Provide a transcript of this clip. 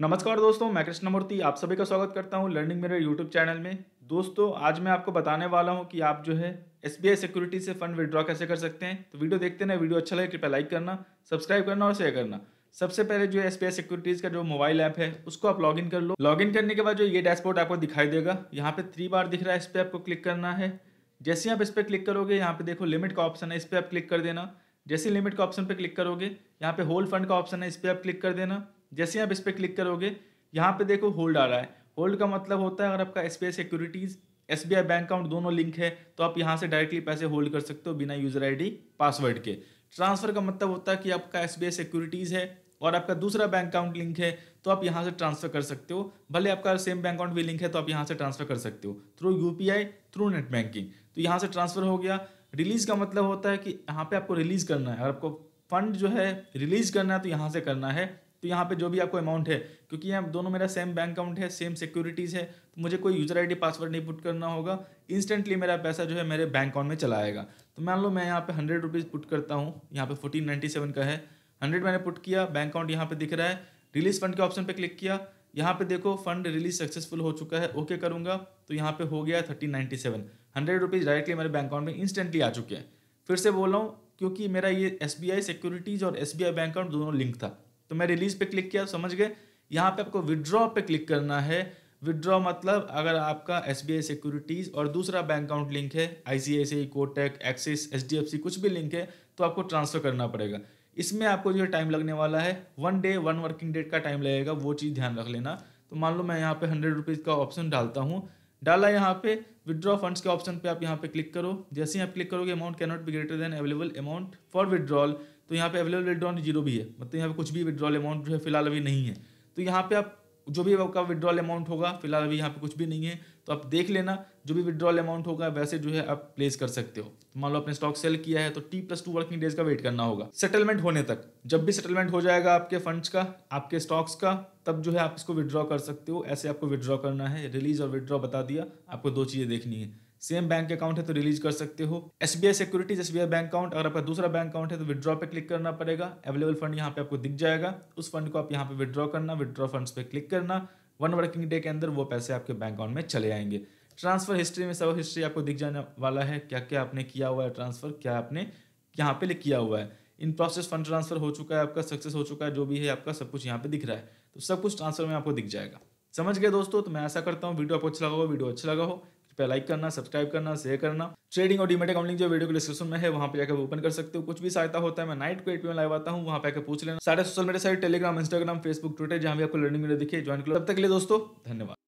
नमस्कार दोस्तों मैं कृष्णमूर्ति आप सभी का स्वागत करता हूं लर्निंग मेरे यूट्यूब चैनल में दोस्तों आज मैं आपको बताने वाला हूं कि आप जो है एस सिक्योरिटी से फंड विड्रॉ कैसे कर सकते हैं तो वीडियो देखते ना वीडियो अच्छा लगे कृपया लाइक करना सब्सक्राइब करना और शेयर करना सबसे पहले जो एस सिक्योरिटीज़ का जो मोबाइल ऐप है उसको आप लॉग कर लो लॉग करने के बाद जो ये डैशबोर्ड आपको दिखाई देगा यहाँ पे थ्री बार दिख रहा है इस पर आपको क्लिक करना है जैसे आप इस पर क्लिक करोगे यहाँ पे देखो लिमिट का ऑप्शन है इस पर आप क्लिक कर देना जैसे लिमिट का ऑप्शन पे क्लिक करोगे यहाँ पे होल फंड का ऑप्शन है इस पर आप क्लिक कर देना जैसे आप इस पर क्लिक करोगे यहाँ पे देखो होल्ड आ रहा है होल्ड का मतलब होता है अगर आपका S securities S bank account दोनों लिंक है तो आप यहाँ से डायरेक्टली पैसे होल्ड कर सकते हो बिना यूज़र आई पासवर्ड के ट्रांसफ़र का मतलब होता है कि आपका एस सिक्योरिटीज़ है और आपका दूसरा बैंक अकाउंट लिंक है तो आप यहाँ से ट्रांसफ़र कर सकते हो भले आपका सेम बैंक अकाउंट भी लिंक है तो आप यहाँ से ट्रांसफ़र कर सकते हो through you through net banking तो यहाँ से ट्रांसफ़र हो गया रिलीज़ का मतलब होता है कि यहाँ पे आपको रिलीज़ करना है अगर आपको फंड जो है रिलीज़ करना है तो यहाँ से करना है तो यहाँ पे जो भी आपको अमाउंट है क्योंकि यहाँ दोनों मेरा सेम बैंक अकाउंट है सेम सिक्योरिटीज़ है तो मुझे कोई यूज़र आईडी पासवर्ड नहीं पुट करना होगा इंस्टेंटली मेरा पैसा जो है मेरे बैंक अकाउंट में चला आएगा तो मान लो मैं यहाँ पे हंड्रेड रुपीज़ पुट करता हूँ यहाँ पे फोर्टीन नाइन्टी सेवन का है हंड्रेड मैंने पुट किया बैंक अकाउंट यहाँ पर दिख रहा है रिलीज फंड के ऑप्शन पर क्लिक किया यहाँ पे देखो फंड रिलीज सक्सेसफुल हो चुका है ओके करूँगा तो यहाँ पे हो गया thirteen ninety seven hundred rupees directly मेरे बैंक अकाउंट में इंस्टेंटली आ चुके हैं फिर से बोल रहा हूँ क्योंकि मेरा ये एस बी आई सिक्योरिटीज़ और S B I bank account दोनों लिंक था तो मैं रिलीज पे क्लिक किया समझ गए यहाँ पे आपको विड्रॉ पे क्लिक करना है विड्रॉ मतलब अगर आपका एस बी आई सिक्योरिटीज़ और दूसरा बैंक अकाउंट लिंक है I C I C Kotak Axis H D F C कुछ भी लिंक है तो आपको ट्रांसफ़र करना पड़ेगा इसमें आपको जो टाइम लगने वाला है one day one working date का टाइम लगेगा वो चीज़ ध्यान रख लेना तो मान लो मैं यहाँ पे हंड्रेड रुपीज़ का ऑप्शन डालता हूँ डाला यहाँ पे विड्रॉ फंड्स के ऑप्शन पे आप यहाँ पे क्लिक करो जैसे ही आप क्लिक करोगे amount can not be greater than available amount for withdrawal तो यहाँ पे अवेलेबल विड्रॉल जीरो भी है मतलब यहाँ पे कुछ भी विड्रॉल अमाउंट जो है फिलहाल अभी नहीं है तो यहाँ पे आप जो भी आपका विड्रॉल अमाउंट होगा फिलहाल अभी यहाँ पे कुछ भी नहीं है तो आप देख लेना जो भी विड्रॉल अमाउंट होगा वैसे जो है आप प्लेस कर सकते हो तो मान लो आपने स्टॉक सेल किया है तो T plus two working days का वेट करना होगा सेटलमेंट होने तक जब भी सेटलमेंट हो जाएगा आपके फंड्स का आपके स्टॉक्स का तब जो है आप इसको विड्रॉ कर सकते हो ऐसे आपको विड्रॉ करना है रिलीज और विड्रॉ बता दिया आपको दो चीज़ें देखनी है सेम बैंक अकाउंट है तो रिलीज कर सकते हो S B I securities S B I bank account अगर आपका दूसरा बैंक अकाउंट है तो विद्रॉ पे क्लिक करना पड़ेगा अवेलेबल फंड यहाँ पे आपको दिख जाएगा उस फंड को आप यहाँ पे विद्रॉ करना विद्रॉ फंड्स पे क्लिक करना वन वर्किंग डे के अंदर वो पैसे आपके बैंक अकाउंट में चले आएंगे ट्रांसफर हिस्ट्री में सब हिस्ट्री आपको दिख जाने वाला है क्या क्या आपने किया हुआ है ट्रांसफर क्या आपने यहाँ पे किया हुआ है इन प्रोसेस फंड ट्रांसफर हो चुका है आपका सक्सेस हो चुका है जो भी है आपका सब कुछ यहाँ पे दिख रहा है तो सब कुछ ट्रांसफर में आपको दिख जाएगा समझ गए दोस्तों तो मैं ऐसा करता हूँ वीडियो आपको अच्छा लगा हो वीडियो अच्छा लगा हो पे लाइक करना सब्सक्राइब करना शेयर करना ट्रेडिंग और डीमेट अकाउंटिंग जो वीडियो के डिस्क्रिप्शन में है वहाँ पे जाकर ओपन कर सकते हो कुछ भी सहायता होता है मैं नाइट को एट में लाइव आता हूँ वहाँ पे पूछ लेना सारे social media site Telegram Instagram Facebook Twitter जहाँ भी आपको लर्निंग वीडियो दिखे ज्वाइन कर तब तक के लिए दोस्तों धन्यवाद